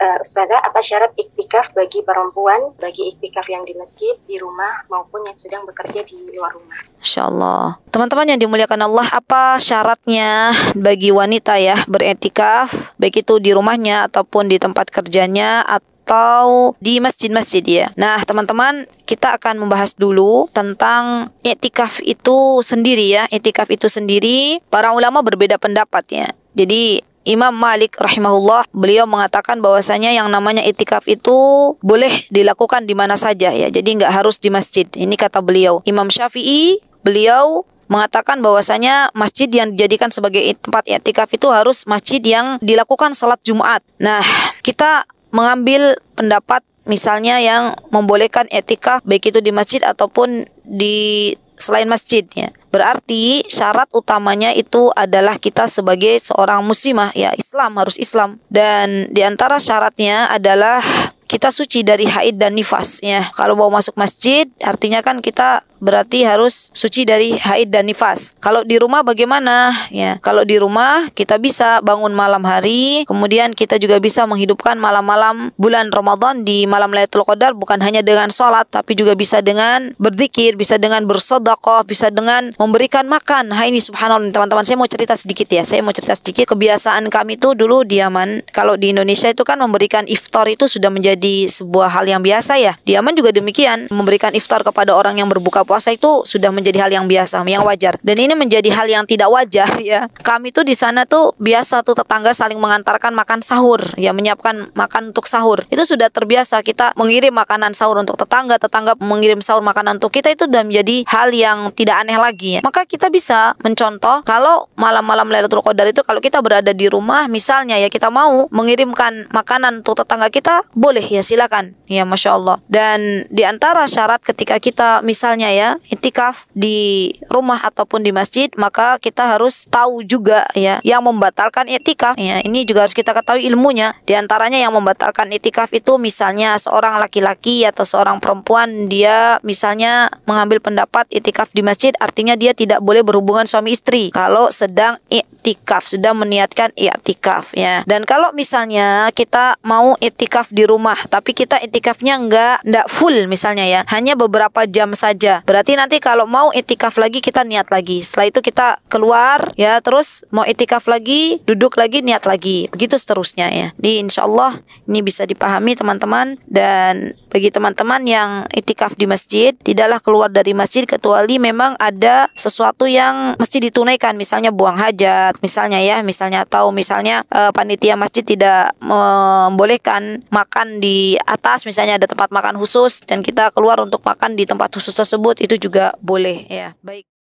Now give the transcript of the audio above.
uh, Ustazah, apa syarat iktikaf bagi perempuan, bagi iktikaf yang di masjid, di rumah, maupun yang sedang bekerja di luar rumah? Insya Allah. Teman-teman yang dimuliakan Allah, apa syaratnya bagi wanita ya beretikaf, baik itu di rumahnya ataupun di tempat kerjanya, atau atau di masjid-masjid ya. Nah, teman-teman, kita akan membahas dulu tentang etikaf itu sendiri ya. Etikaf itu sendiri, para ulama berbeda pendapatnya. Jadi Imam Malik rahimahullah beliau mengatakan bahwasanya yang namanya itikaf itu boleh dilakukan di mana saja ya. Jadi nggak harus di masjid. Ini kata beliau. Imam Syafi'i beliau mengatakan bahwasanya masjid yang dijadikan sebagai tempat i'tikaf itu harus masjid yang dilakukan salat Jumat. Nah, kita mengambil pendapat misalnya yang membolehkan etika baik itu di masjid ataupun di selain masjid ya. Berarti syarat utamanya itu adalah kita sebagai seorang muslimah ya Islam harus Islam dan diantara syaratnya adalah kita suci dari haid dan nifas ya. Kalau mau masuk masjid artinya kan kita berarti harus suci dari haid dan nifas. Kalau di rumah bagaimana? Ya, kalau di rumah kita bisa bangun malam hari, kemudian kita juga bisa menghidupkan malam-malam bulan Ramadan di malam Lailatul Qadar bukan hanya dengan sholat tapi juga bisa dengan berzikir, bisa dengan bersedekah, bisa dengan memberikan makan. Hai nah, ini subhanallah teman-teman, saya mau cerita sedikit ya. Saya mau cerita sedikit kebiasaan kami itu dulu di Yaman. Kalau di Indonesia itu kan memberikan iftar itu sudah menjadi sebuah hal yang biasa ya. Di Yaman juga demikian, memberikan iftar kepada orang yang berbuka puasa itu sudah menjadi hal yang biasa, yang wajar. Dan ini menjadi hal yang tidak wajar ya. Kami tuh di sana tuh biasa tuh tetangga saling mengantarkan makan sahur, ya menyiapkan makan untuk sahur. Itu sudah terbiasa kita mengirim makanan sahur untuk tetangga, tetangga mengirim sahur makanan untuk kita itu sudah menjadi hal yang tidak aneh lagi ya. Maka kita bisa mencontoh kalau malam-malam Lailatul Qadar itu kalau kita berada di rumah misalnya ya kita mau mengirimkan makanan untuk tetangga kita boleh ya silakan. Ya Masya Allah. Dan diantara syarat ketika kita misalnya ya ya itikaf di rumah ataupun di masjid maka kita harus tahu juga ya yang membatalkan itikaf ya ini juga harus kita ketahui ilmunya diantaranya yang membatalkan itikaf itu misalnya seorang laki-laki atau seorang perempuan dia misalnya mengambil pendapat itikaf di masjid artinya dia tidak boleh berhubungan suami istri kalau sedang itikaf, sudah meniatkan itikaf ya. Dan kalau misalnya kita mau itikaf di rumah, tapi kita itikafnya nggak nggak full misalnya ya, hanya beberapa jam saja. Berarti nanti kalau mau itikaf lagi kita niat lagi. Setelah itu kita keluar ya, terus mau itikaf lagi, duduk lagi, niat lagi, begitu seterusnya ya. Di insya Allah ini bisa dipahami teman-teman dan bagi teman-teman yang itikaf di masjid tidaklah keluar dari masjid kecuali memang ada sesuatu yang mesti ditunaikan, misalnya buang hajat sholat misalnya ya misalnya atau misalnya e, panitia masjid tidak membolehkan makan di atas misalnya ada tempat makan khusus dan kita keluar untuk makan di tempat khusus tersebut itu juga boleh ya baik